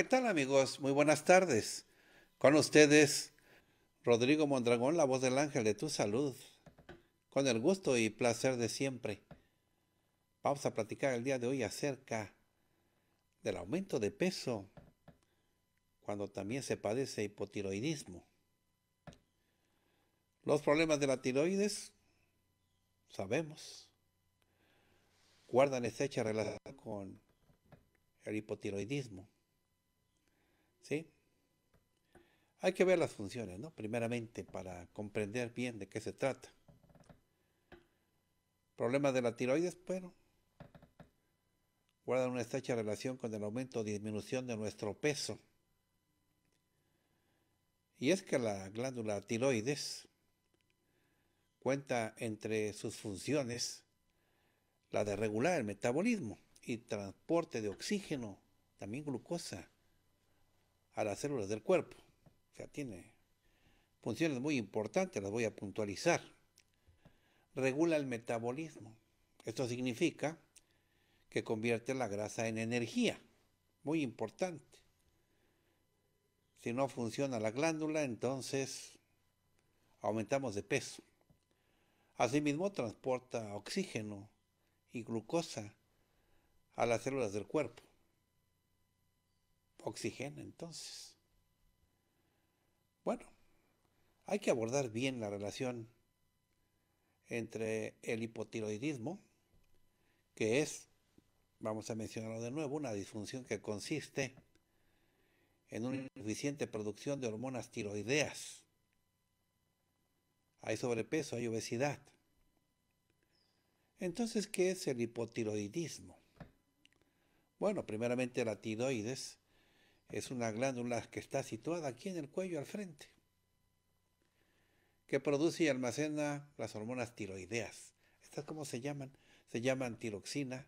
¿qué tal amigos? Muy buenas tardes. Con ustedes, Rodrigo Mondragón, la voz del ángel de tu salud. Con el gusto y placer de siempre. Vamos a platicar el día de hoy acerca del aumento de peso cuando también se padece hipotiroidismo. Los problemas de la tiroides, sabemos, guardan estrecha relación con el hipotiroidismo. ¿Sí? Hay que ver las funciones, ¿no? Primeramente para comprender bien de qué se trata. Problemas de la tiroides, bueno, guardan una estrecha relación con el aumento o disminución de nuestro peso. Y es que la glándula tiroides cuenta entre sus funciones la de regular el metabolismo y transporte de oxígeno, también glucosa, a las células del cuerpo. O sea, tiene funciones muy importantes, las voy a puntualizar. Regula el metabolismo. Esto significa que convierte la grasa en energía. Muy importante. Si no funciona la glándula, entonces aumentamos de peso. Asimismo, transporta oxígeno y glucosa a las células del cuerpo oxígeno entonces. Bueno, hay que abordar bien la relación entre el hipotiroidismo, que es, vamos a mencionarlo de nuevo, una disfunción que consiste en una insuficiente producción de hormonas tiroideas. Hay sobrepeso, hay obesidad. Entonces, ¿qué es el hipotiroidismo? Bueno, primeramente la tiroides es una glándula que está situada aquí en el cuello al frente, que produce y almacena las hormonas tiroideas. ¿Estas cómo se llaman? Se llaman tiroxina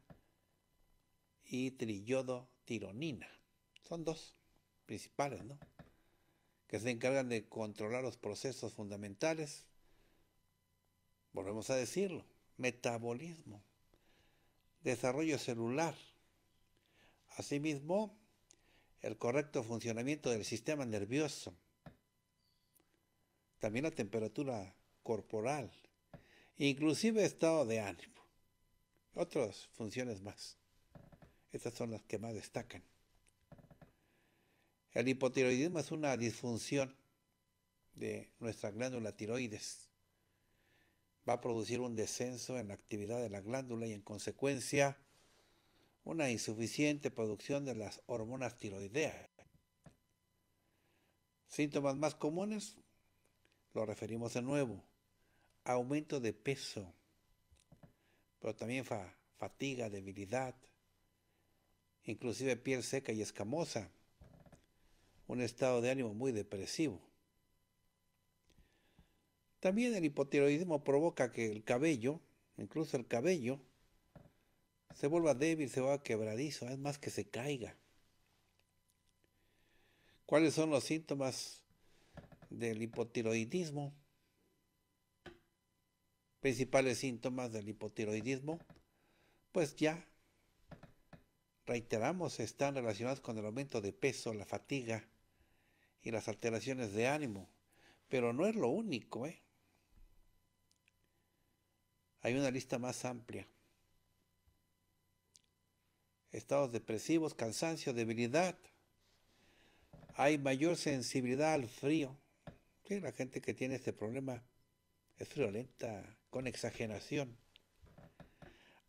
y trillodotironina. Son dos principales, ¿no? Que se encargan de controlar los procesos fundamentales. Volvemos a decirlo, metabolismo, desarrollo celular. Asimismo, el correcto funcionamiento del sistema nervioso, también la temperatura corporal, inclusive estado de ánimo, otras funciones más. Estas son las que más destacan. El hipotiroidismo es una disfunción de nuestra glándula tiroides. Va a producir un descenso en la actividad de la glándula y en consecuencia una insuficiente producción de las hormonas tiroideas. Síntomas más comunes, lo referimos de nuevo, aumento de peso, pero también fatiga, debilidad, inclusive piel seca y escamosa, un estado de ánimo muy depresivo. También el hipotiroidismo provoca que el cabello, incluso el cabello, se vuelva débil, se vuelva quebradizo, es más que se caiga. ¿Cuáles son los síntomas del hipotiroidismo? Principales síntomas del hipotiroidismo, pues ya reiteramos, están relacionados con el aumento de peso, la fatiga y las alteraciones de ánimo, pero no es lo único, ¿eh? Hay una lista más amplia estados depresivos, cansancio, debilidad. Hay mayor sensibilidad al frío. la gente que tiene este problema es friolenta, con exageración.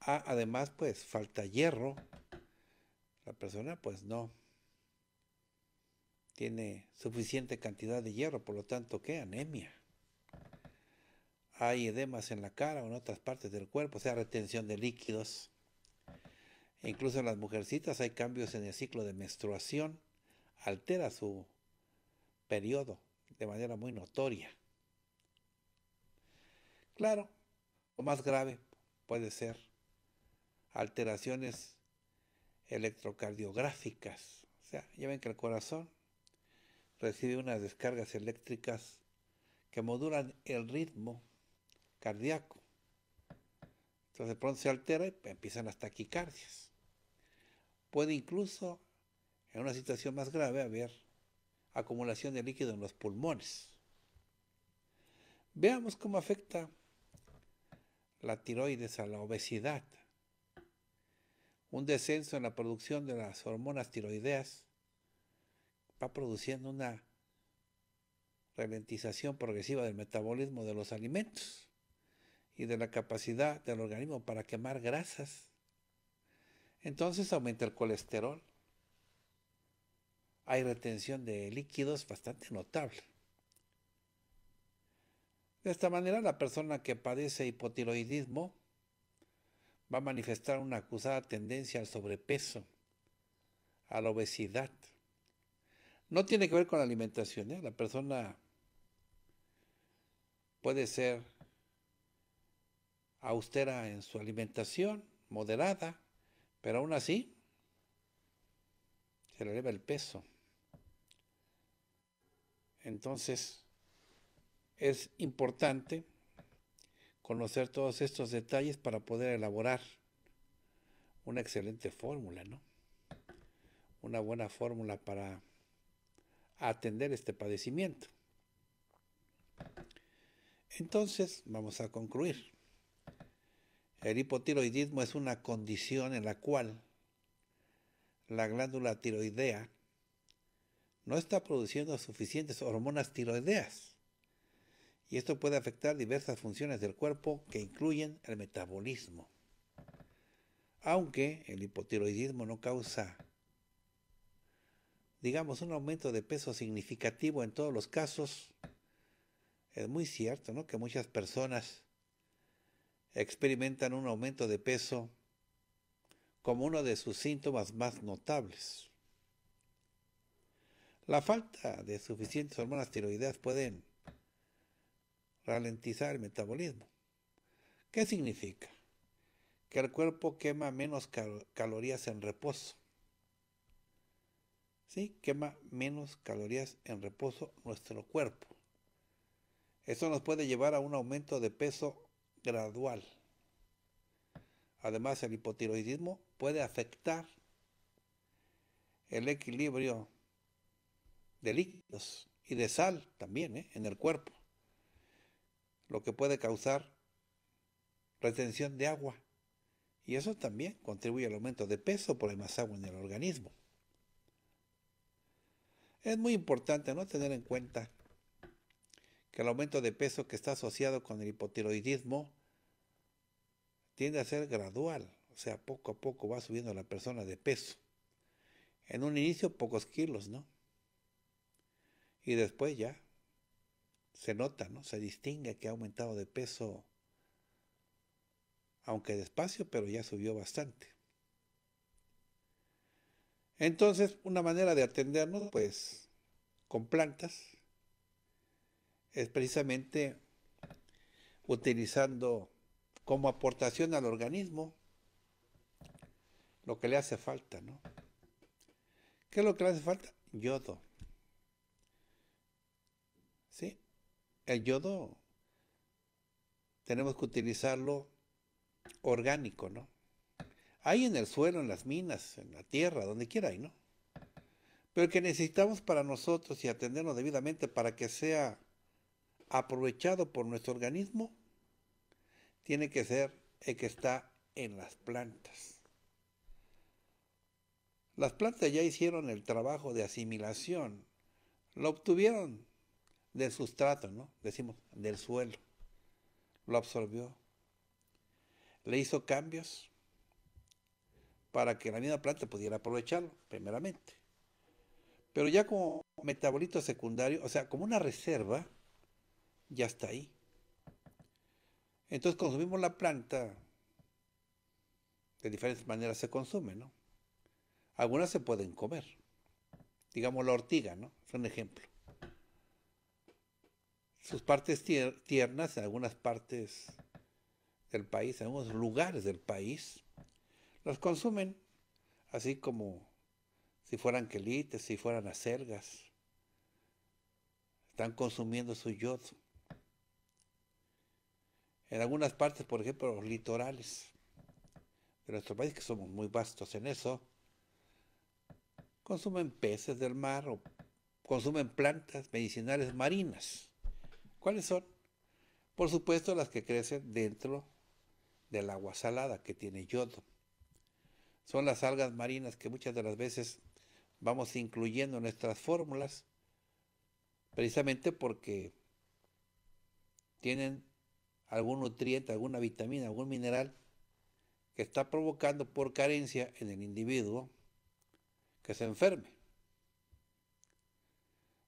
Ah, además, pues falta hierro. La persona pues no tiene suficiente cantidad de hierro, por lo tanto, ¿qué? Anemia. Hay edemas en la cara o en otras partes del cuerpo, o sea, retención de líquidos e incluso en las mujercitas hay cambios en el ciclo de menstruación, altera su periodo de manera muy notoria. Claro, lo más grave puede ser alteraciones electrocardiográficas. O sea, ya ven que el corazón recibe unas descargas eléctricas que modulan el ritmo cardíaco. Entonces de pronto se altera y empiezan las taquicardias. Puede incluso, en una situación más grave, haber acumulación de líquido en los pulmones. Veamos cómo afecta la tiroides a la obesidad. Un descenso en la producción de las hormonas tiroideas va produciendo una ralentización progresiva del metabolismo de los alimentos y de la capacidad del organismo para quemar grasas entonces aumenta el colesterol. Hay retención de líquidos bastante notable. De esta manera, la persona que padece hipotiroidismo va a manifestar una acusada tendencia al sobrepeso, a la obesidad. No tiene que ver con la alimentación. ¿eh? La persona puede ser austera en su alimentación, moderada, pero aún así, se le eleva el peso. Entonces, es importante conocer todos estos detalles para poder elaborar una excelente fórmula, ¿no? Una buena fórmula para atender este padecimiento. Entonces, vamos a concluir. El hipotiroidismo es una condición en la cual la glándula tiroidea no está produciendo suficientes hormonas tiroideas. Y esto puede afectar diversas funciones del cuerpo que incluyen el metabolismo. Aunque el hipotiroidismo no causa, digamos, un aumento de peso significativo en todos los casos, es muy cierto que muchas personas experimentan un aumento de peso como uno de sus síntomas más notables. La falta de suficientes hormonas tiroideas pueden ralentizar el metabolismo. ¿Qué significa? Que el cuerpo quema menos calorías en reposo. Sí, quema menos calorías en reposo nuestro cuerpo. Eso nos puede llevar a un aumento de peso gradual. Además, el hipotiroidismo puede afectar el equilibrio de líquidos y de sal también ¿eh? en el cuerpo, lo que puede causar retención de agua. Y eso también contribuye al aumento de peso por el más agua en el organismo. Es muy importante no tener en cuenta que el aumento de peso que está asociado con el hipotiroidismo tiende a ser gradual, o sea, poco a poco va subiendo la persona de peso. En un inicio pocos kilos, ¿no? Y después ya se nota, ¿no? Se distingue que ha aumentado de peso, aunque despacio, pero ya subió bastante. Entonces, una manera de atendernos, pues, con plantas, es precisamente utilizando como aportación al organismo lo que le hace falta, ¿no? ¿Qué es lo que le hace falta? Yodo. ¿Sí? El yodo tenemos que utilizarlo orgánico, ¿no? Hay en el suelo, en las minas, en la tierra, donde quiera hay, ¿no? Pero el que necesitamos para nosotros y atendernos debidamente para que sea aprovechado por nuestro organismo tiene que ser el que está en las plantas. Las plantas ya hicieron el trabajo de asimilación, lo obtuvieron del sustrato, ¿no? Decimos, del suelo, lo absorbió, le hizo cambios para que la misma planta pudiera aprovecharlo, primeramente. Pero ya como metabolito secundario, o sea, como una reserva, ya está ahí. Entonces consumimos la planta de diferentes maneras se consume, ¿no? Algunas se pueden comer. Digamos la ortiga, ¿no? Es un ejemplo. Sus partes tiernas en algunas partes del país, en algunos lugares del país, las consumen así como si fueran quelites, si fueran acergas. Están consumiendo su yodo en algunas partes, por ejemplo, los litorales de nuestro país, que somos muy vastos en eso, consumen peces del mar o consumen plantas medicinales marinas. ¿Cuáles son? Por supuesto, las que crecen dentro del agua salada que tiene yodo. Son las algas marinas que muchas de las veces vamos incluyendo en nuestras fórmulas, precisamente porque tienen algún nutriente, alguna vitamina, algún mineral que está provocando por carencia en el individuo que se enferme.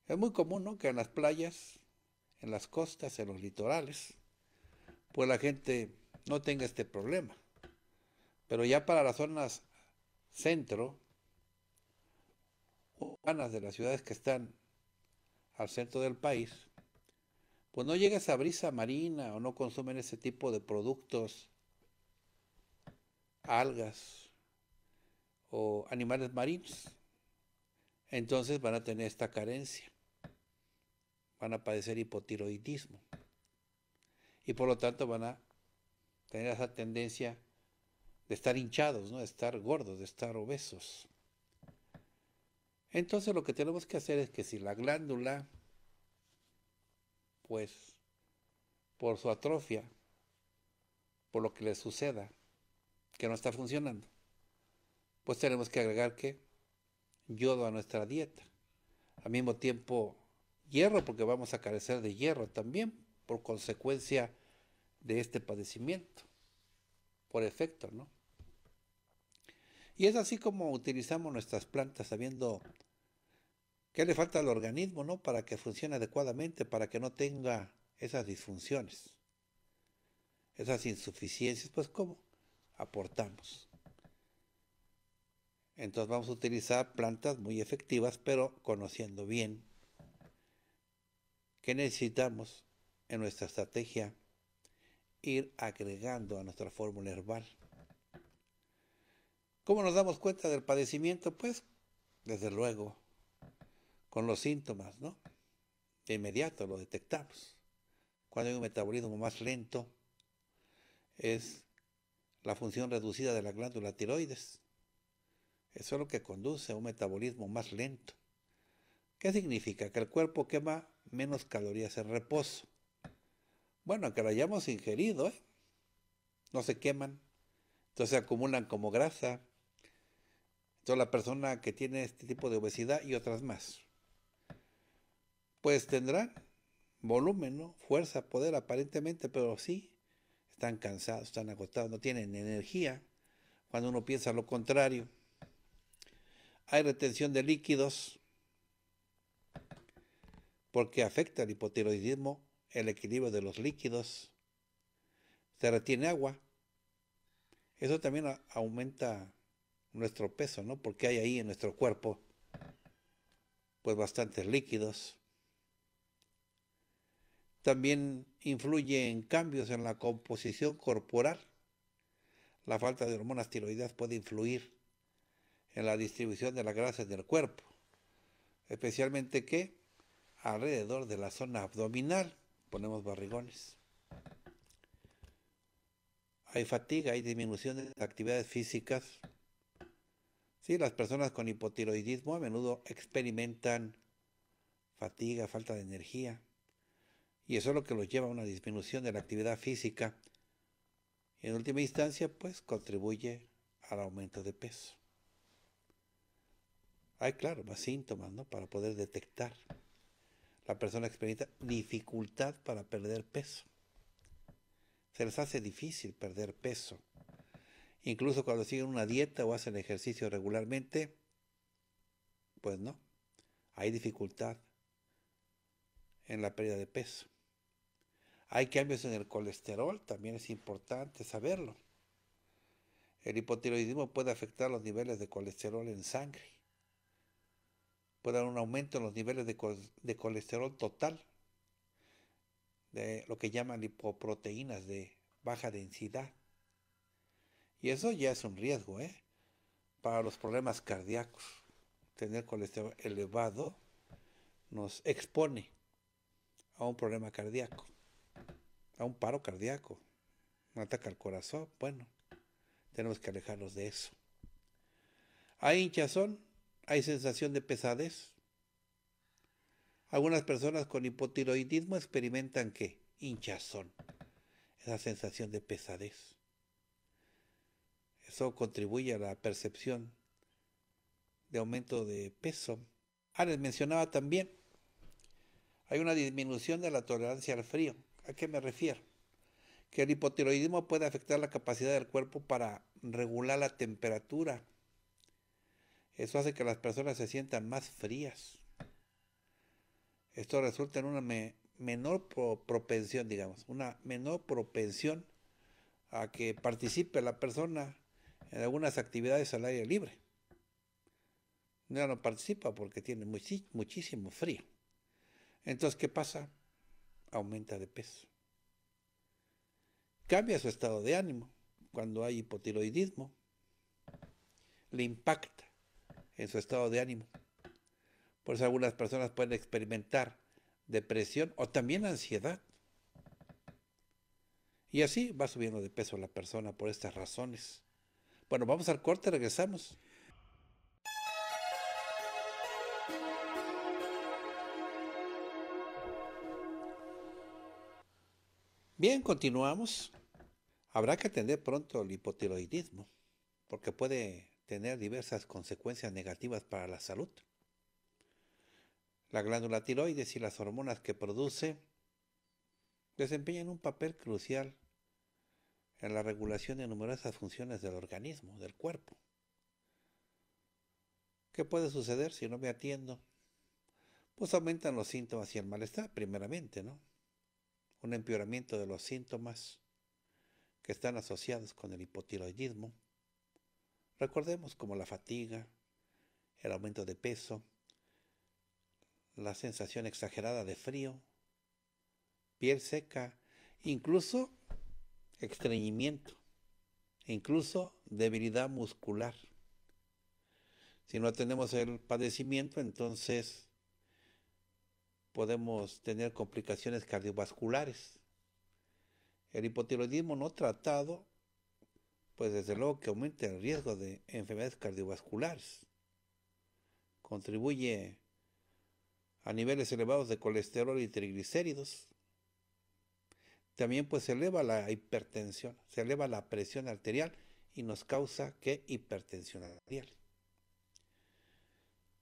Es muy común que en las playas, en las costas, en los litorales, pues la gente no tenga este problema. Pero ya para las zonas centro, urbanas de las ciudades que están al centro del país, pues no llega esa brisa marina o no consumen ese tipo de productos, algas o animales marinos. Entonces van a tener esta carencia, van a padecer hipotiroidismo y por lo tanto van a tener esa tendencia de estar hinchados, ¿no? de estar gordos, de estar obesos. Entonces lo que tenemos que hacer es que si la glándula pues, por su atrofia, por lo que le suceda, que no está funcionando, pues tenemos que agregar que yodo a nuestra dieta. Al mismo tiempo, hierro, porque vamos a carecer de hierro también, por consecuencia de este padecimiento, por efecto, ¿no? Y es así como utilizamos nuestras plantas, sabiendo ¿Qué le falta al organismo, no? Para que funcione adecuadamente, para que no tenga esas disfunciones, esas insuficiencias, pues ¿cómo? Aportamos. Entonces vamos a utilizar plantas muy efectivas, pero conociendo bien qué necesitamos en nuestra estrategia ir agregando a nuestra fórmula herbal. ¿Cómo nos damos cuenta del padecimiento? Pues, desde luego, con los síntomas, ¿no? De inmediato lo detectamos. Cuando hay un metabolismo más lento, es la función reducida de la glándula tiroides. Eso es lo que conduce a un metabolismo más lento. ¿Qué significa? Que el cuerpo quema menos calorías en reposo. Bueno, que lo hayamos ingerido, ¿eh? no se queman, entonces se acumulan como grasa. Entonces la persona que tiene este tipo de obesidad y otras más pues tendrán volumen, Fuerza, poder aparentemente, pero sí, están cansados, están agotados, no tienen energía. Cuando uno piensa lo contrario, hay retención de líquidos porque afecta el hipotiroidismo el equilibrio de los líquidos. Se retiene agua. Eso también aumenta nuestro peso, ¿no? Porque hay ahí en nuestro cuerpo pues bastantes líquidos. También influye en cambios en la composición corporal. La falta de hormonas tiroideas puede influir en la distribución de las grasas del cuerpo, especialmente que alrededor de la zona abdominal ponemos barrigones. Hay fatiga, hay disminución de actividades físicas. Sí, las personas con hipotiroidismo a menudo experimentan fatiga, falta de energía, y eso es lo que los lleva a una disminución de la actividad física. en última instancia, pues contribuye al aumento de peso. Hay, claro, más síntomas, ¿no? Para poder detectar. La persona experimenta dificultad para perder peso. Se les hace difícil perder peso. Incluso cuando siguen una dieta o hacen ejercicio regularmente, pues no, hay dificultad en la pérdida de peso. Hay cambios en el colesterol, también es importante saberlo. El hipotiroidismo puede afectar los niveles de colesterol en sangre. Puede dar un aumento en los niveles de, de colesterol total, de lo que llaman lipoproteínas de baja densidad. Y eso ya es un riesgo ¿eh? para los problemas cardíacos. Tener colesterol elevado nos expone a un problema cardíaco a un paro cardíaco, un ataque al corazón, bueno, tenemos que alejarnos de eso. Hay hinchazón, hay sensación de pesadez. Algunas personas con hipotiroidismo experimentan que hinchazón, esa sensación de pesadez. Eso contribuye a la percepción de aumento de peso. Ah, les mencionaba también, hay una disminución de la tolerancia al frío. ¿A qué me refiero? Que el hipotiroidismo puede afectar la capacidad del cuerpo para regular la temperatura. Eso hace que las personas se sientan más frías. Esto resulta en una menor propensión, digamos, una menor propensión a que participe la persona en algunas actividades al aire libre. Ya no participa porque tiene muchísimo frío. Entonces, ¿qué pasa? aumenta de peso. Cambia su estado de ánimo cuando hay hipotiroidismo. Le impacta en su estado de ánimo. Por eso algunas personas pueden experimentar depresión o también ansiedad. Y así va subiendo de peso la persona por estas razones. Bueno, vamos al corte, regresamos. Bien, continuamos. Habrá que atender pronto el hipotiroidismo, porque puede tener diversas consecuencias negativas para la salud. La glándula tiroides y las hormonas que produce desempeñan un papel crucial en la regulación de numerosas funciones del organismo, del cuerpo. ¿Qué puede suceder si no me atiendo? Pues aumentan los síntomas y el malestar, primeramente, ¿no? un empeoramiento de los síntomas que están asociados con el hipotiroidismo. Recordemos como la fatiga, el aumento de peso, la sensación exagerada de frío, piel seca, incluso estreñimiento, incluso debilidad muscular. Si no tenemos el padecimiento, entonces podemos tener complicaciones cardiovasculares. El hipotiroidismo no tratado, pues desde luego que aumenta el riesgo de enfermedades cardiovasculares. Contribuye a niveles elevados de colesterol y triglicéridos. También pues se eleva la hipertensión, se eleva la presión arterial y nos causa que hipertensión arterial.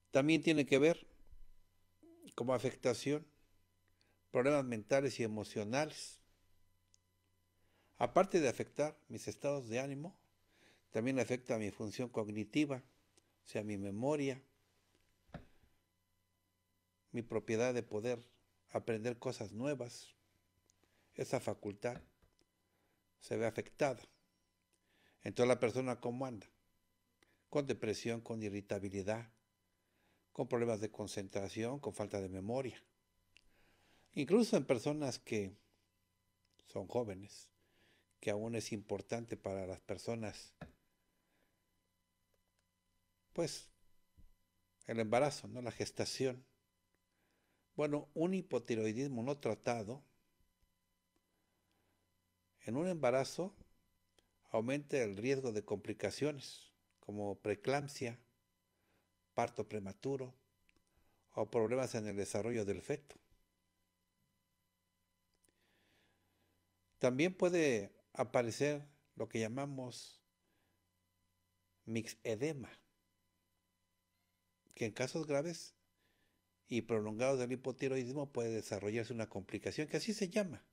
También tiene que ver como afectación, problemas mentales y emocionales. Aparte de afectar mis estados de ánimo, también afecta a mi función cognitiva, o sea, mi memoria, mi propiedad de poder aprender cosas nuevas. Esa facultad se ve afectada. Entonces la persona cómo anda? Con depresión, con irritabilidad, con problemas de concentración, con falta de memoria. Incluso en personas que son jóvenes, que aún es importante para las personas, pues el embarazo, ¿no? la gestación. Bueno, un hipotiroidismo no tratado en un embarazo aumenta el riesgo de complicaciones como preeclampsia, parto prematuro o problemas en el desarrollo del feto. También puede aparecer lo que llamamos mixedema, que en casos graves y prolongados del hipotiroidismo puede desarrollarse una complicación que así se llama,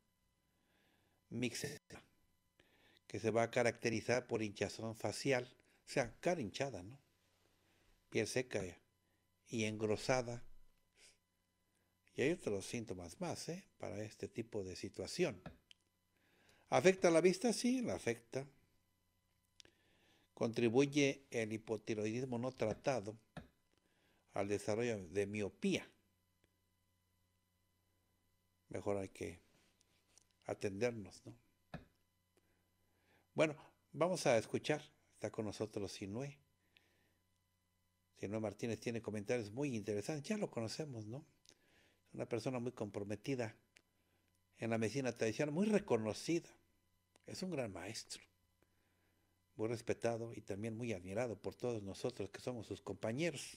mixedema, que se va a caracterizar por hinchazón facial, o sea, cara hinchada, ¿no? piel seca y engrosada. Y hay otros síntomas más ¿eh? para este tipo de situación. ¿Afecta la vista? Sí, la afecta. Contribuye el hipotiroidismo no tratado al desarrollo de miopía. Mejor hay que atendernos, ¿no? Bueno, vamos a escuchar. Está con nosotros Sinue. Martínez tiene comentarios muy interesantes, ya lo conocemos, ¿no? Es una persona muy comprometida en la medicina tradicional, muy reconocida. Es un gran maestro, muy respetado y también muy admirado por todos nosotros que somos sus compañeros.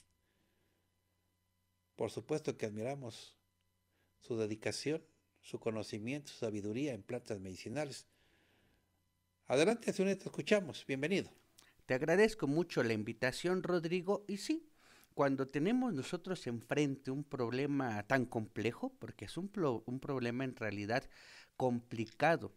Por supuesto que admiramos su dedicación, su conocimiento, su sabiduría en plantas medicinales. Adelante, te escuchamos. Bienvenido. Te agradezco mucho la invitación, Rodrigo, y sí, cuando tenemos nosotros enfrente un problema tan complejo, porque es un, un problema en realidad complicado,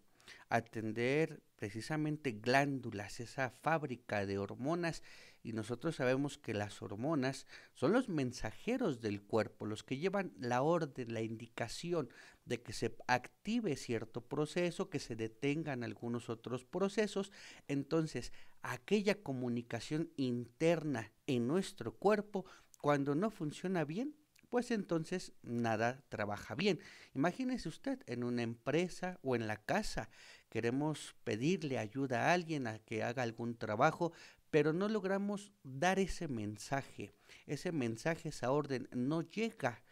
atender precisamente glándulas, esa fábrica de hormonas, y nosotros sabemos que las hormonas son los mensajeros del cuerpo, los que llevan la orden, la indicación de que se active cierto proceso, que se detengan algunos otros procesos. Entonces, aquella comunicación interna en nuestro cuerpo, cuando no funciona bien, pues entonces nada trabaja bien. Imagínese usted en una empresa o en la casa queremos pedirle ayuda a alguien a que haga algún trabajo, pero no logramos dar ese mensaje. Ese mensaje, esa orden no llega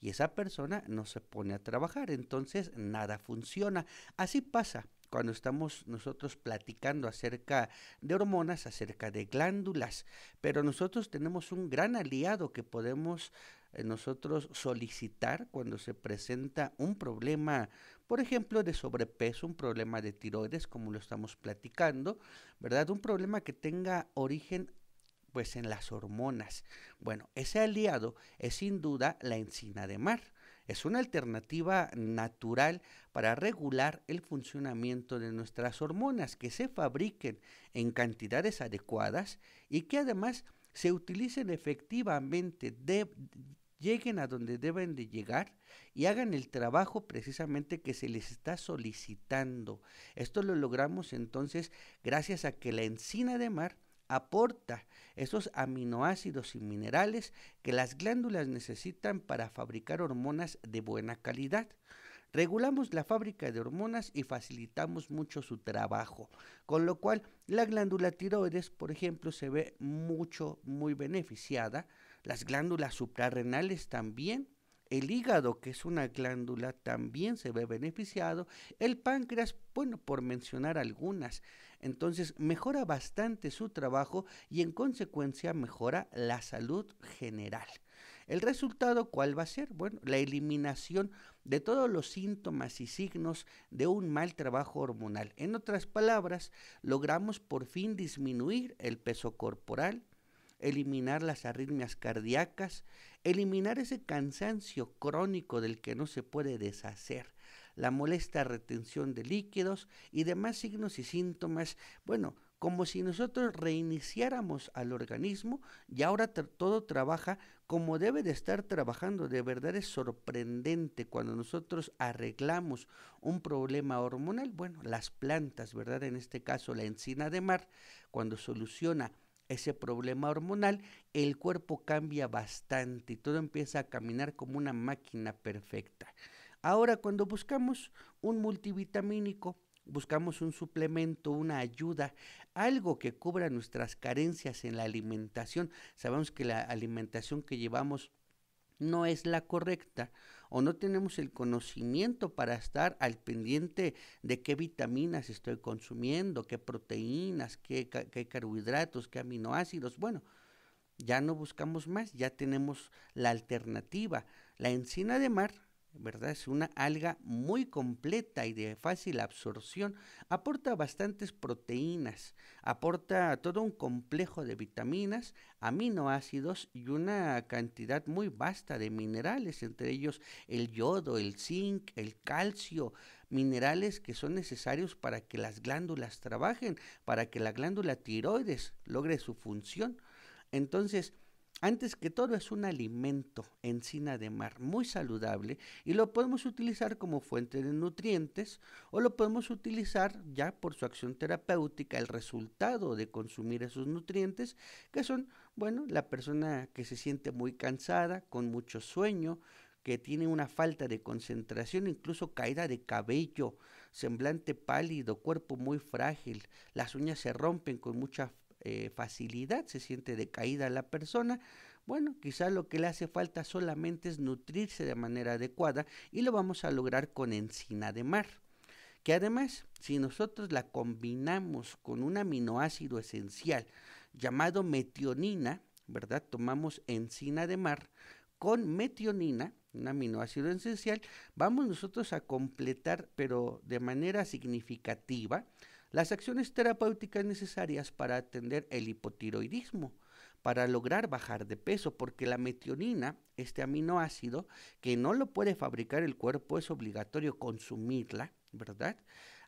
y esa persona no se pone a trabajar, entonces nada funciona. Así pasa cuando estamos nosotros platicando acerca de hormonas, acerca de glándulas, pero nosotros tenemos un gran aliado que podemos eh, nosotros solicitar cuando se presenta un problema por ejemplo, de sobrepeso, un problema de tiroides, como lo estamos platicando, ¿verdad? Un problema que tenga origen pues en las hormonas. Bueno, ese aliado es sin duda la encina de mar. Es una alternativa natural para regular el funcionamiento de nuestras hormonas, que se fabriquen en cantidades adecuadas y que además se utilicen efectivamente de, lleguen a donde deben de llegar y hagan el trabajo precisamente que se les está solicitando. Esto lo logramos entonces gracias a que la encina de mar aporta esos aminoácidos y minerales que las glándulas necesitan para fabricar hormonas de buena calidad. Regulamos la fábrica de hormonas y facilitamos mucho su trabajo, con lo cual la glándula tiroides, por ejemplo, se ve mucho, muy beneficiada las glándulas suprarrenales también, el hígado, que es una glándula, también se ve beneficiado, el páncreas, bueno, por mencionar algunas. Entonces, mejora bastante su trabajo y en consecuencia mejora la salud general. ¿El resultado cuál va a ser? Bueno, la eliminación de todos los síntomas y signos de un mal trabajo hormonal. En otras palabras, logramos por fin disminuir el peso corporal, eliminar las arritmias cardíacas, eliminar ese cansancio crónico del que no se puede deshacer, la molesta retención de líquidos y demás signos y síntomas, bueno, como si nosotros reiniciáramos al organismo y ahora todo trabaja como debe de estar trabajando. De verdad es sorprendente cuando nosotros arreglamos un problema hormonal. Bueno, las plantas, ¿verdad? En este caso la encina de mar, cuando soluciona ese problema hormonal, el cuerpo cambia bastante y todo empieza a caminar como una máquina perfecta. Ahora cuando buscamos un multivitamínico, buscamos un suplemento, una ayuda, algo que cubra nuestras carencias en la alimentación, sabemos que la alimentación que llevamos no es la correcta o no tenemos el conocimiento para estar al pendiente de qué vitaminas estoy consumiendo, qué proteínas, qué, carbohidratos, qué aminoácidos. Bueno, ya no buscamos más, ya tenemos la alternativa. La encina de mar ¿verdad? Es una alga muy completa y de fácil absorción. Aporta bastantes proteínas, aporta todo un complejo de vitaminas, aminoácidos y una cantidad muy vasta de minerales, entre ellos el yodo, el zinc, el calcio, minerales que son necesarios para que las glándulas trabajen, para que la glándula tiroides logre su función. Entonces, antes que todo es un alimento, encina de mar, muy saludable y lo podemos utilizar como fuente de nutrientes o lo podemos utilizar ya por su acción terapéutica, el resultado de consumir esos nutrientes, que son, bueno, la persona que se siente muy cansada, con mucho sueño, que tiene una falta de concentración, incluso caída de cabello, semblante pálido, cuerpo muy frágil, las uñas se rompen con mucha eh, facilidad, se siente decaída la persona. Bueno, quizá lo que le hace falta solamente es nutrirse de manera adecuada y lo vamos a lograr con encina de mar. Que además, si nosotros la combinamos con un aminoácido esencial llamado metionina, ¿verdad? Tomamos encina de mar con metionina, un aminoácido esencial, vamos nosotros a completar, pero de manera significativa, las acciones terapéuticas necesarias para atender el hipotiroidismo, para lograr bajar de peso, porque la metionina, este aminoácido, que no lo puede fabricar el cuerpo, es obligatorio consumirla, ¿verdad?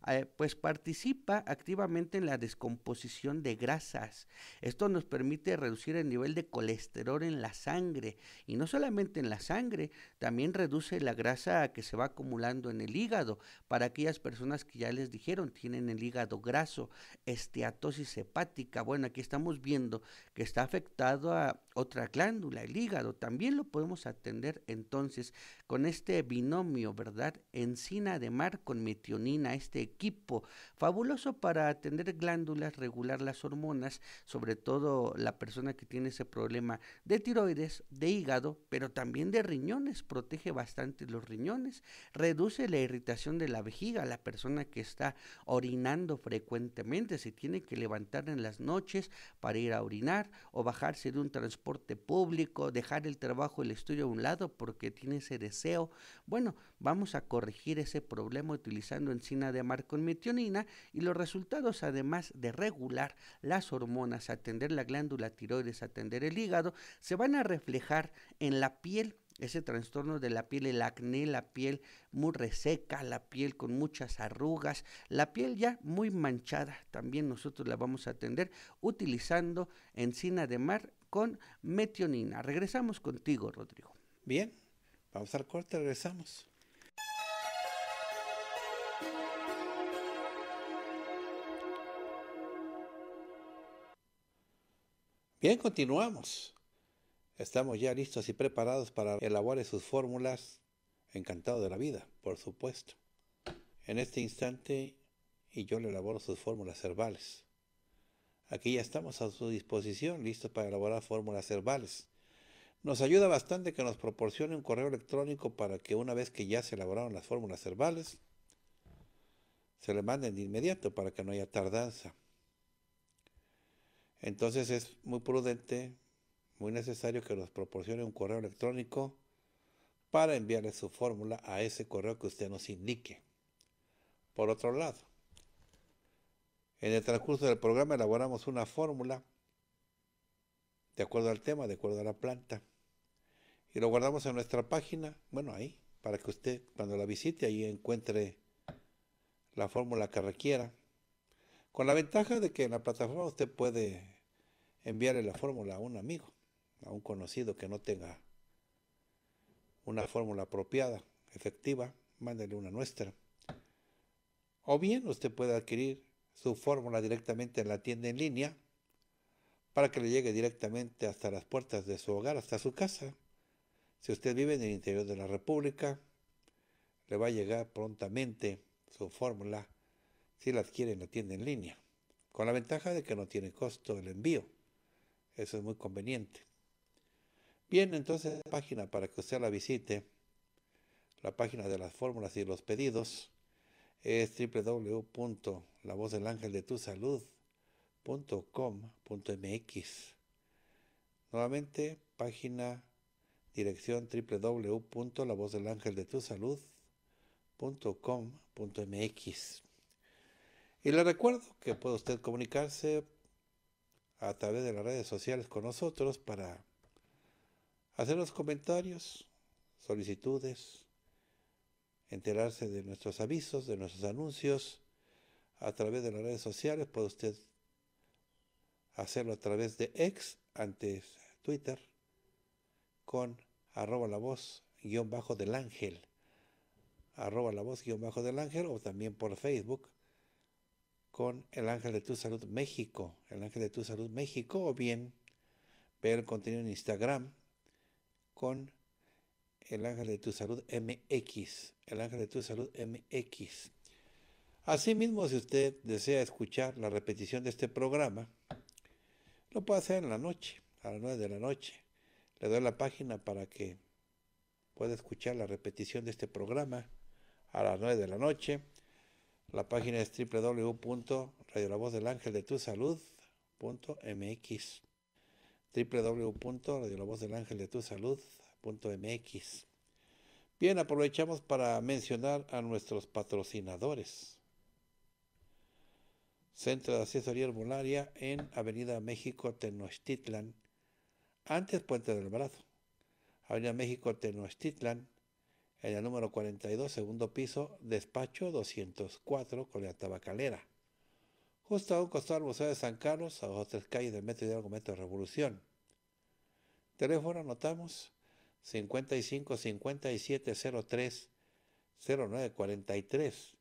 Eh, pues participa activamente en la descomposición de grasas. Esto nos permite reducir el nivel de colesterol en la sangre y no solamente en la sangre, también reduce la grasa que se va acumulando en el hígado para aquellas personas que ya les dijeron tienen el hígado graso, esteatosis hepática. Bueno, aquí estamos viendo que está afectado a otra glándula, el hígado, también lo podemos atender entonces con este binomio, ¿verdad? Encina de mar con metionina, este equipo fabuloso para atender glándulas, regular las hormonas, sobre todo la persona que tiene ese problema de tiroides, de hígado, pero también de riñones, protege bastante los riñones, reduce la irritación de la vejiga, la persona que está orinando frecuentemente, se tiene que levantar en las noches para ir a orinar o bajarse de un transporte transporte público, dejar el trabajo, el estudio a un lado porque tiene ese deseo. Bueno, vamos a corregir ese problema utilizando encina de mar con metionina y los resultados, además de regular las hormonas, atender la glándula tiroides, atender el hígado, se van a reflejar en la piel ese trastorno de la piel, el acné, la piel muy reseca, la piel con muchas arrugas, la piel ya muy manchada, también nosotros la vamos a atender utilizando encina de mar con metionina. Regresamos contigo, Rodrigo. Bien, vamos al corte, regresamos. Bien, continuamos. Estamos ya listos y preparados para elaborar sus fórmulas. Encantado de la vida, por supuesto. En este instante, y yo le elaboro sus fórmulas herbales. Aquí ya estamos a su disposición, listos para elaborar fórmulas verbales. Nos ayuda bastante que nos proporcione un correo electrónico para que una vez que ya se elaboraron las fórmulas verbales se le manden de inmediato para que no haya tardanza. Entonces es muy prudente, muy necesario que nos proporcione un correo electrónico para enviarle su fórmula a ese correo que usted nos indique. Por otro lado, en el transcurso del programa elaboramos una fórmula de acuerdo al tema, de acuerdo a la planta. Y lo guardamos en nuestra página, bueno, ahí, para que usted cuando la visite ahí encuentre la fórmula que requiera. Con la ventaja de que en la plataforma usted puede enviarle la fórmula a un amigo, a un conocido que no tenga una fórmula apropiada, efectiva, mándele una nuestra. O bien usted puede adquirir su fórmula directamente en la tienda en línea para que le llegue directamente hasta las puertas de su hogar, hasta su casa. Si usted vive en el interior de la República, le va a llegar prontamente su fórmula si la adquiere en la tienda en línea, con la ventaja de que no tiene costo el envío. Eso es muy conveniente. Bien, entonces la página para que usted la visite, la página de las fórmulas y los pedidos, es www.lavozdelangeldetusalud.com.mx. Nuevamente, página, dirección www.lavozdelangeldetusalud.com.mx. Y le recuerdo que puede usted comunicarse a través de las redes sociales con nosotros para hacer los comentarios, solicitudes, enterarse de nuestros avisos, de nuestros anuncios a través de las redes sociales. Puede usted hacerlo a través de ex antes Twitter, con arroba la voz guión bajo del ángel, arroba la voz guión bajo del ángel o también por Facebook con el ángel de tu salud México, el ángel de tu salud México o bien ver el contenido en Instagram con el ángel de tu salud MX, el ángel de tu salud MX. Asimismo, si usted desea escuchar la repetición de este programa, lo puede hacer en la noche, a las 9 de la noche. Le doy la página para que pueda escuchar la repetición de este programa a las 9 de la noche. La página es tu salud Bien, aprovechamos para mencionar a nuestros patrocinadores. Centro de Asesoría Herbolaria en Avenida México Tenochtitlan, antes Puente del Brazo. Avenida México Tenochtitlan, en el número 42, segundo piso, despacho 204, con la Tabacalera. Justo a un costado del Museo de San Carlos, a dos o tres calles del metro de metro de Revolución. Teléfono, anotamos, 55 57 03 09 55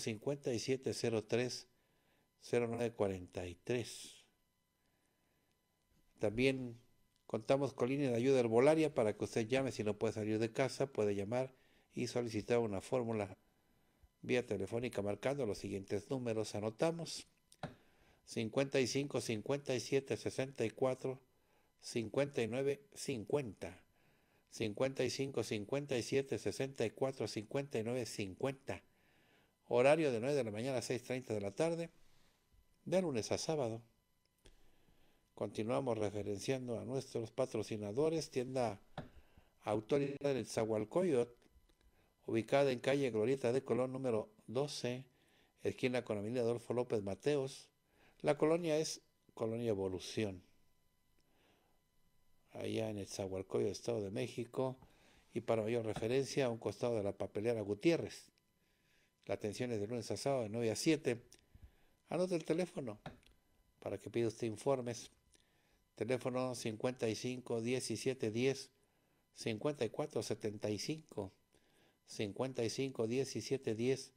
57 03 09 También contamos con línea de ayuda herbolaria para que usted llame si no puede salir de casa, puede llamar y solicitar una fórmula vía telefónica marcando los siguientes números. Anotamos 55 57 64 59 50 55 57 64 59 50 horario de 9 de la mañana a 6.30 de la tarde de lunes a sábado continuamos referenciando a nuestros patrocinadores tienda autoridad del Zahualcoyot ubicada en calle Glorieta de Colón número 12 esquina con avenida Adolfo López Mateos la colonia es Colonia Evolución allá en el Zahualcoyo, Estado de México, y para mayor referencia, a un costado de la papelera Gutiérrez. La atención es de lunes a sábado de 9 a 7. Anote el teléfono para que pida usted informes. Teléfono 55 17 10 54 75 55 17 10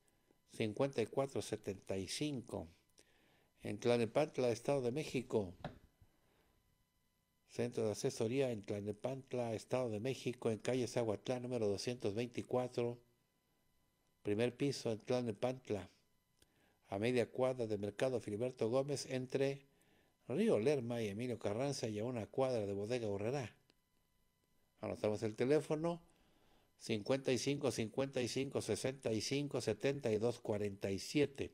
54 75 en Tlalepantla, Estado de México. Centro de asesoría en pantla Estado de México, en calle Zaguatlán, número 224, primer piso en pantla a media cuadra del mercado Filiberto Gómez, entre Río Lerma y Emilio Carranza, y a una cuadra de Bodega Urrera. Anotamos el teléfono 55 55 65 72 47.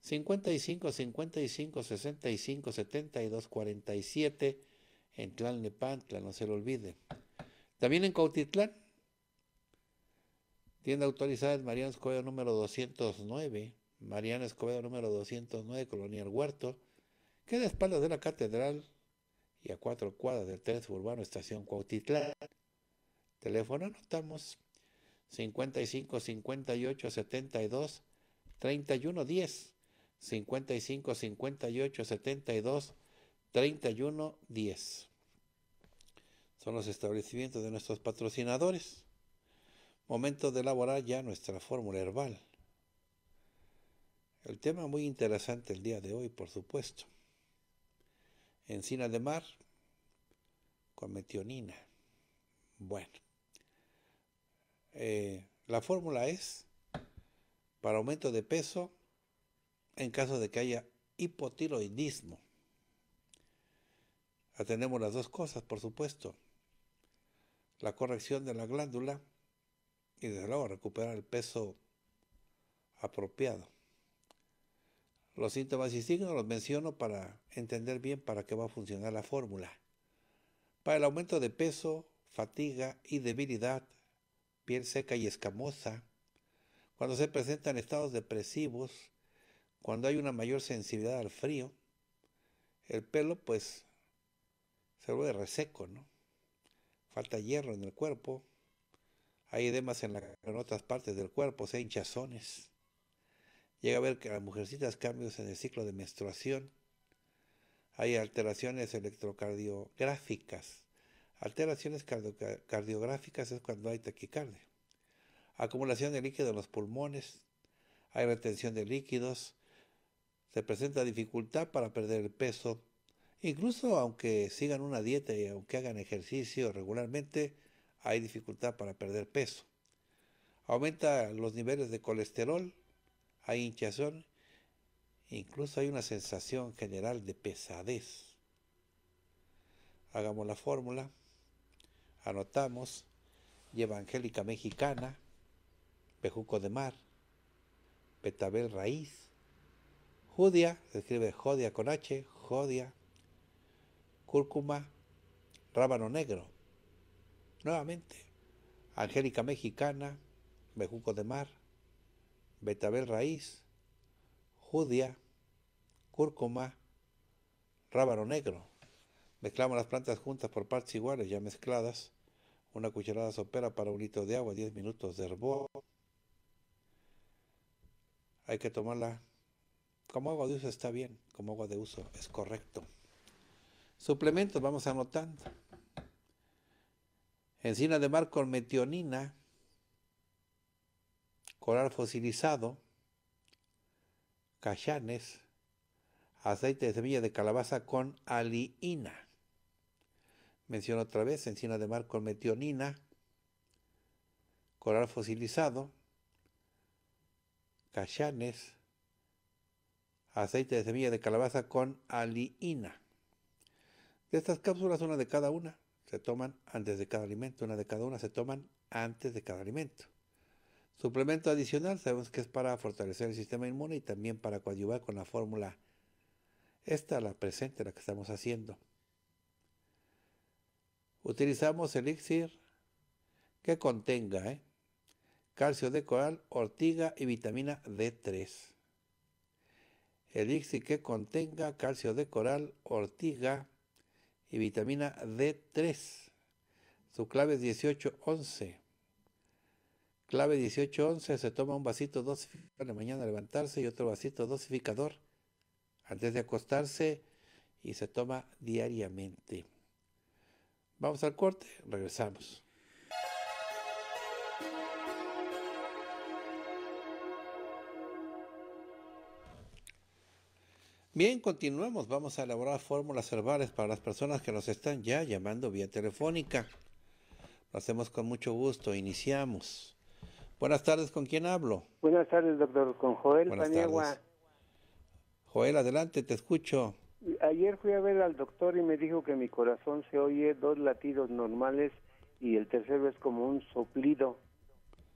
55 55 65 72 47 en Tlalnepantla, no se lo olvide. También en Cautitlán, tienda autorizada en Mariano Escobedo número 209, Mariana Escobedo número 209, Colonia Huerto, queda a espaldas de la catedral y a cuatro cuadras del tren Urbano Estación Cuautitlán. Teléfono anotamos 55 58 72 31 10 55 58 72 3110. Son los establecimientos de nuestros patrocinadores. Momento de elaborar ya nuestra fórmula herbal. El tema muy interesante el día de hoy, por supuesto. Encina de mar con metionina. Bueno, eh, la fórmula es para aumento de peso en caso de que haya hipotiroidismo. Atendemos las dos cosas, por supuesto. La corrección de la glándula y desde luego recuperar el peso apropiado. Los síntomas y signos los menciono para entender bien para qué va a funcionar la fórmula. Para el aumento de peso, fatiga y debilidad, piel seca y escamosa, cuando se presentan estados depresivos, cuando hay una mayor sensibilidad al frío, el pelo pues se vuelve reseco, ¿no? Falta hierro en el cuerpo, hay edemas en, otras partes del cuerpo, se hinchazones. Llega a ver que las mujercitas cambios en el ciclo de menstruación, hay alteraciones electrocardiográficas. Alteraciones cardiográficas es cuando hay taquicardia. Acumulación de líquido en los pulmones, hay retención de líquidos, se presenta dificultad para perder el peso, Incluso aunque sigan una dieta y aunque hagan ejercicio regularmente, hay dificultad para perder peso. Aumenta los niveles de colesterol, hay hinchazón, incluso hay una sensación general de pesadez. Hagamos la fórmula, anotamos, evangélica mexicana, Pejuco de mar, Petabel raíz, judia, se escribe jodia con H, jodia, cúrcuma, rábano negro. Nuevamente, angélica mexicana, bejuco de mar, betabel raíz, judía, cúrcuma, rábano negro. Mezclamos las plantas juntas por partes iguales, ya mezcladas. Una cucharada sopera para un litro de agua, 10 minutos de hervor. Hay que tomarla como agua de uso, está bien, como agua de uso, es correcto. Suplementos, vamos anotando. Encina de mar con metionina, coral fosilizado, cachanes, aceite de semilla de calabaza con aliina. Menciono otra vez, encina de mar con metionina, coral fosilizado, cachanes, aceite de semilla de calabaza con aliina. De Estas cápsulas, una de cada una, se toman antes de cada alimento, una de cada una se toman antes de cada alimento. Suplemento adicional, sabemos que es para fortalecer el sistema inmune y también para coadyuvar con la fórmula, esta la presente, la que estamos haciendo. Utilizamos elixir que contenga ¿eh? calcio de coral, ortiga y vitamina D3. Elixir que contenga calcio de coral, ortiga y vitamina D3. Su clave es 1811. Clave 1811 se toma un vasito dosificador en la mañana al levantarse y otro vasito dosificador antes de acostarse y se toma diariamente. Vamos al corte, regresamos. Bien, continuemos. Vamos a elaborar fórmulas verbales para las personas que nos están ya llamando vía telefónica. Lo hacemos con mucho gusto. Iniciamos. Buenas tardes, ¿con quién hablo? Buenas tardes, doctor, con Joel Buenas Joel, adelante, te escucho. Ayer fui a ver al doctor y me dijo que mi corazón se oye dos latidos normales y el tercero es como un soplido.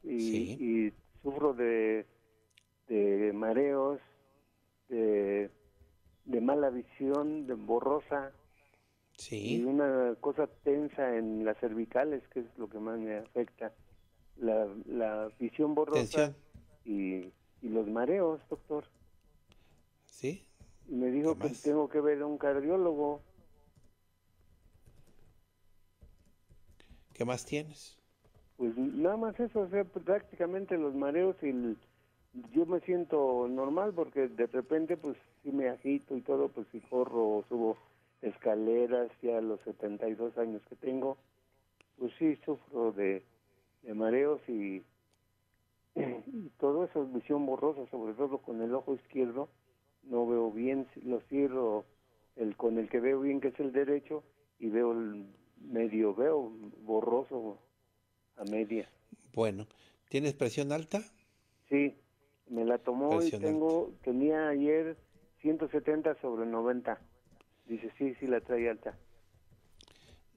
Y, sí. y sufro de, de mareos, de de mala visión, de borrosa. Sí. Y una cosa tensa en las cervicales, que es lo que más me afecta. La, visión borrosa y, los mareos, doctor. Sí. me dijo que tengo que ver a un cardiólogo. ¿Qué más tienes? Pues nada más eso, o sea, prácticamente los mareos y el, yo me siento normal porque de repente pues si me agito y todo, pues si corro o subo escaleras ya a los 72 años que tengo, pues sí sufro de, mareos y, y, todo eso, visión borrosa, sobre todo con el ojo izquierdo, no veo bien, lo cierro el con el que veo bien que es el derecho y veo el medio veo borroso a media. Bueno, ¿tienes presión alta? Sí. Me la tomó y tengo, tenía ayer 170 sobre 90. Dice, sí, sí, la trae alta.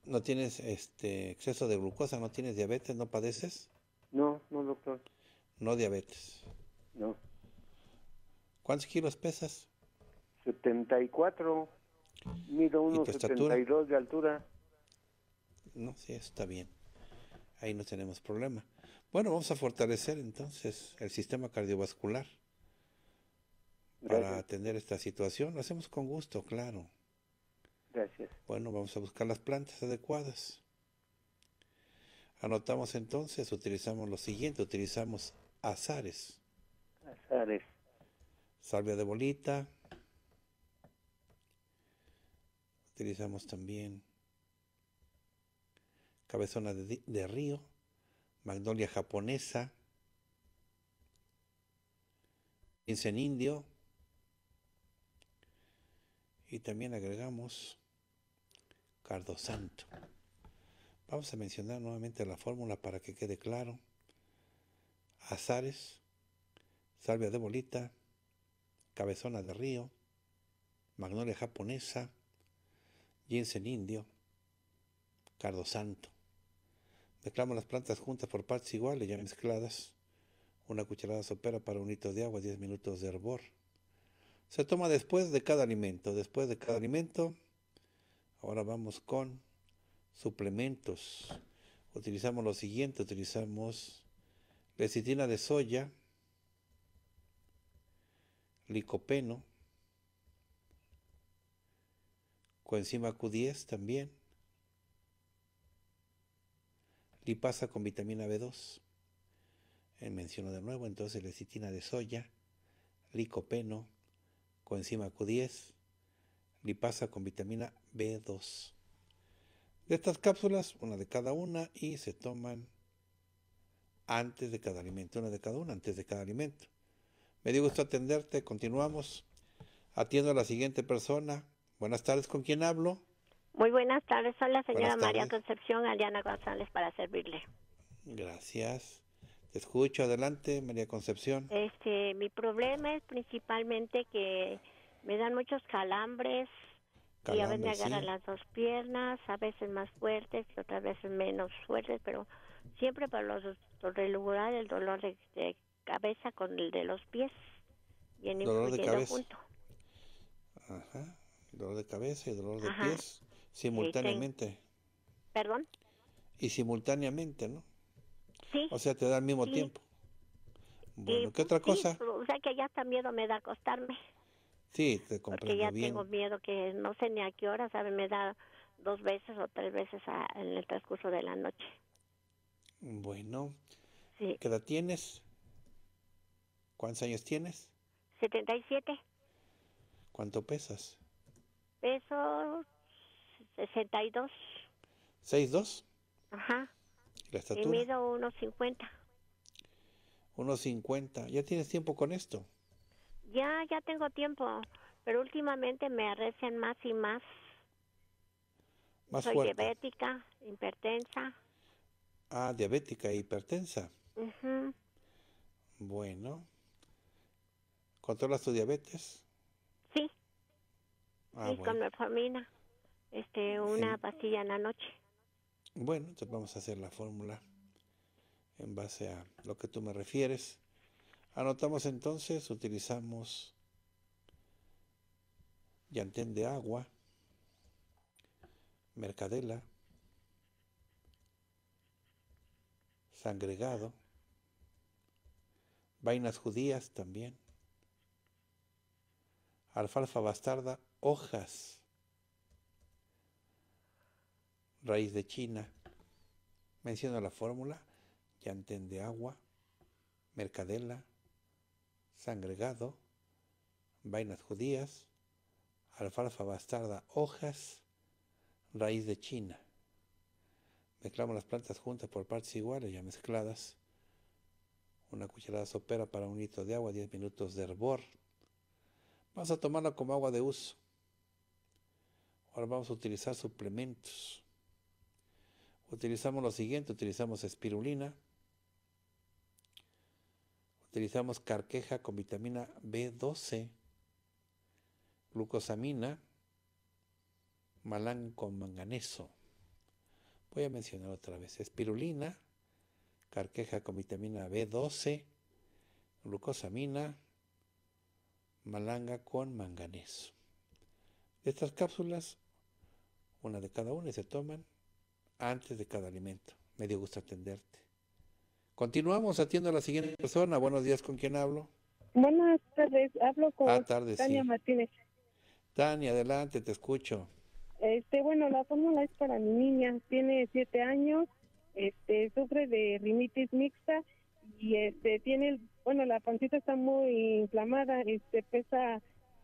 ¿No tienes este exceso de glucosa? ¿No tienes diabetes? ¿No padeces? No, no, doctor. No diabetes. No. ¿Cuántos kilos pesas? 74. Mido 72 de altura. No, sí, está bien. Ahí no tenemos problema. Bueno, vamos a fortalecer entonces el sistema cardiovascular para atender esta situación. Lo hacemos con gusto, claro. Gracias. Bueno, vamos a buscar las plantas adecuadas. Anotamos entonces, utilizamos lo siguiente, utilizamos azares. Azares. Salvia de bolita. Utilizamos también cabezona de río magnolia japonesa, ginseng indio, y también agregamos cardo santo. Vamos a mencionar nuevamente la fórmula para que quede claro. Azares, salvia de bolita, cabezona de río, magnolia japonesa, ginseng indio, cardo santo. Mezclamos las plantas juntas por partes iguales, ya mezcladas. Una cucharada sopera para un litro de agua, 10 minutos de hervor. Se toma después de cada alimento. Después de cada alimento, ahora vamos con suplementos. Utilizamos lo siguiente, utilizamos lecitina de soya, licopeno, coenzima Q10 también, pasa con vitamina B2. Eh, menciono de nuevo entonces lecitina de soya, licopeno, coenzima Q10, lipasa con vitamina B2. De estas cápsulas, una de cada una y se toman antes de cada alimento, una de cada una, antes de cada alimento. Me dio gusto atenderte, continuamos. Atiendo a la siguiente persona. Buenas tardes, ¿con quién hablo? Muy buenas tardes, soy la señora María Concepción Aliana González para servirle. Gracias. Te escucho, adelante, María Concepción. Este, mi problema es principalmente que me dan muchos calambres, y a veces me agarran las dos piernas, a veces más fuertes, y otras veces menos fuertes, pero siempre para los lugar el dolor de, cabeza con el de los pies. dolor de cabeza. Junto. Ajá, dolor de cabeza y dolor de pies. Simultáneamente. Este, ¿Perdón? Y simultáneamente, ¿no? Sí. O sea, te da al mismo tiempo. Bueno, ¿qué pues otra cosa? o sea, que ya está miedo me da acostarme. Sí, te comprendo Porque ya tengo miedo que no sé ni a qué hora, ¿sabe? Me da dos veces o tres veces en el transcurso de la noche. Bueno. ¿Qué edad tienes? ¿Cuántos años tienes? 77. ¿Cuánto pesas? Peso 62. ¿62? Ajá. ¿La estatura? Y mido 1,50. 1,50. ¿Ya tienes tiempo con esto? Ya, ya tengo tiempo, pero últimamente me arrecen más y más. Más Soy diabética, hipertensa. Ah, diabética e hipertensa. Ajá. Bueno. ¿Controlas tu diabetes? Sí. Ah, bueno. con este, una pastilla en la noche. Bueno, entonces vamos a hacer la fórmula en base a lo que tú me refieres. Anotamos entonces, utilizamos llantén de agua, mercadela, sangregado, vainas judías también, alfalfa bastarda, hojas raíz de China. Menciono la fórmula, llantén de agua, mercadela, sangregado, vainas judías, alfalfa bastarda, hojas, raíz de China. Mezclamos las plantas juntas por partes iguales, ya mezcladas. Una cucharada sopera para un litro de agua, 10 minutos de hervor. Vamos a tomarla como agua de uso. Ahora vamos a utilizar suplementos utilizamos lo siguiente, utilizamos espirulina, utilizamos carqueja con vitamina B12, glucosamina, malán con manganeso. Voy a mencionar otra vez, espirulina, carqueja con vitamina B12, glucosamina, malanga con manganeso. estas cápsulas, una de cada una y se toman antes de cada alimento. Me dio gusto atenderte. Continuamos, atiendo a la siguiente persona. Buenos días, ¿con quién hablo? Buenas tardes, hablo con ah, Tania Martínez. Tania, adelante, te escucho. Este, bueno, la fórmula es para mi niña, tiene siete años, este, sufre de rinitis mixta y este, tiene, bueno, la pancita está muy inflamada, este, pesa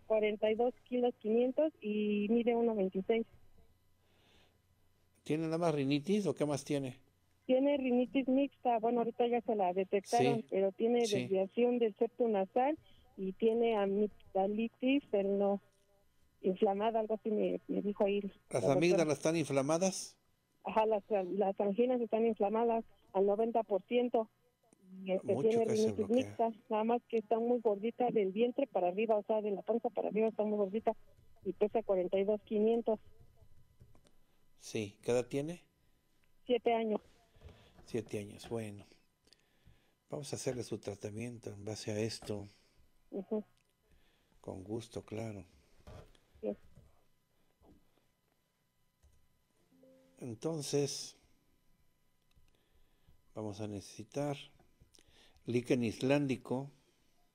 42 kilos 500 y mide 1,26. ¿Tiene nada más rinitis o qué más tiene? Tiene rinitis mixta, bueno, ahorita ya se la detectaron, pero tiene desviación del septo nasal y tiene amigdalitis, pero no inflamada, algo así me, dijo ahí. ¿Las amígdalas están inflamadas? Ajá, las, anginas están inflamadas al 90%. Este, tiene rinitis mixta, nada más que está muy gordita del vientre para arriba, o sea, de la panza para arriba está muy gordita y pesa 42,500. Sí, ¿qué edad tiene? Siete años. Siete años, bueno. Vamos a hacerle su tratamiento en base a esto. Con gusto, claro. Entonces, vamos a necesitar líquen islandico.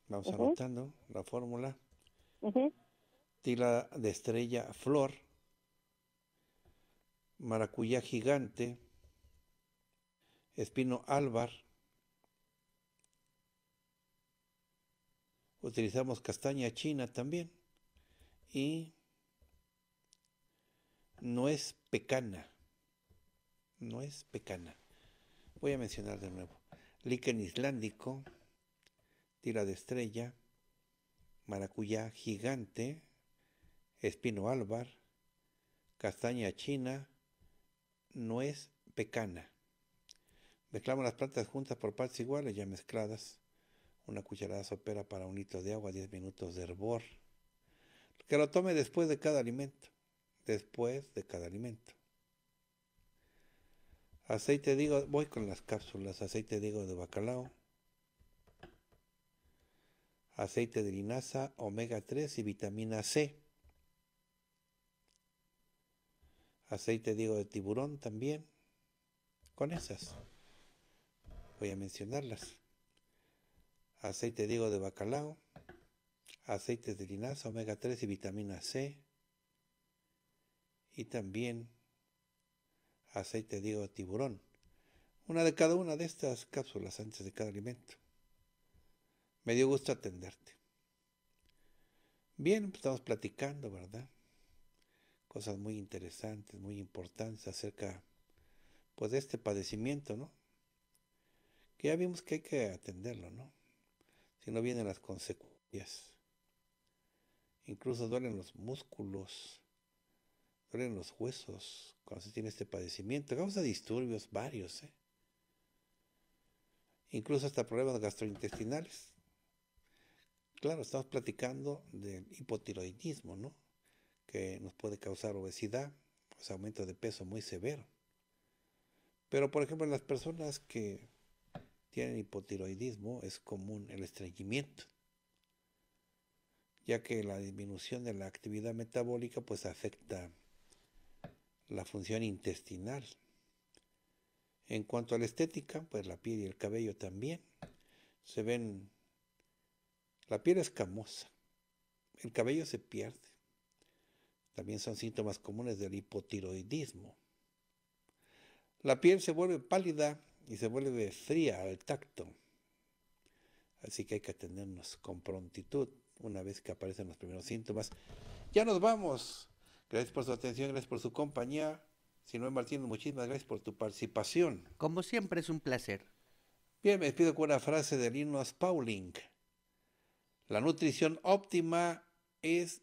Vamos anotando la fórmula. Tila de estrella flor maracuyá gigante, espino álvar, utilizamos castaña china también y nuez pecana, nuez pecana. Voy a mencionar de nuevo, líquen islandico, tira de estrella, maracuyá gigante, espino álvar, castaña china, no es pecana. Mezclamos las plantas juntas por partes iguales, ya mezcladas. Una cucharada sopera para un litro de agua, 10 minutos de hervor. Que lo tome después de cada alimento. Después de cada alimento. Aceite digo voy con las cápsulas. Aceite digo de bacalao. Aceite de linaza, omega 3 y vitamina C. aceite digo de tiburón también. Con esas voy a mencionarlas. Aceite digo de bacalao, aceites de linaza, omega 3 y vitamina C. Y también aceite digo de tiburón. Una de cada una de estas cápsulas antes de cada alimento. Me dio gusto atenderte. Bien, estamos platicando, ¿verdad? cosas muy interesantes, muy importantes acerca pues de este padecimiento, ¿no? Que ya vimos que hay que atenderlo, ¿no? Si no vienen las consecuencias. Incluso duelen los músculos, duelen los huesos cuando se tiene este padecimiento. Causa disturbios varios, ¿eh? Incluso hasta problemas gastrointestinales. Claro, estamos platicando del hipotiroidismo, ¿no? que nos puede causar obesidad, pues aumento de peso muy severo. Pero por ejemplo, en las personas que tienen hipotiroidismo es común el estreñimiento, ya que la disminución de la actividad metabólica pues afecta la función intestinal. En cuanto a la estética, pues la piel y el cabello también se ven la piel escamosa, el cabello se pierde también son síntomas comunes del hipotiroidismo. La piel se vuelve pálida y se vuelve fría al tacto. Así que hay que atendernos con prontitud una vez que aparecen los primeros síntomas. Ya nos vamos. Gracias por su atención, gracias por su compañía. es Martínez, muchísimas gracias por tu participación. Como siempre es un placer. Bien, me despido con una frase de Linus Pauling. La nutrición óptima es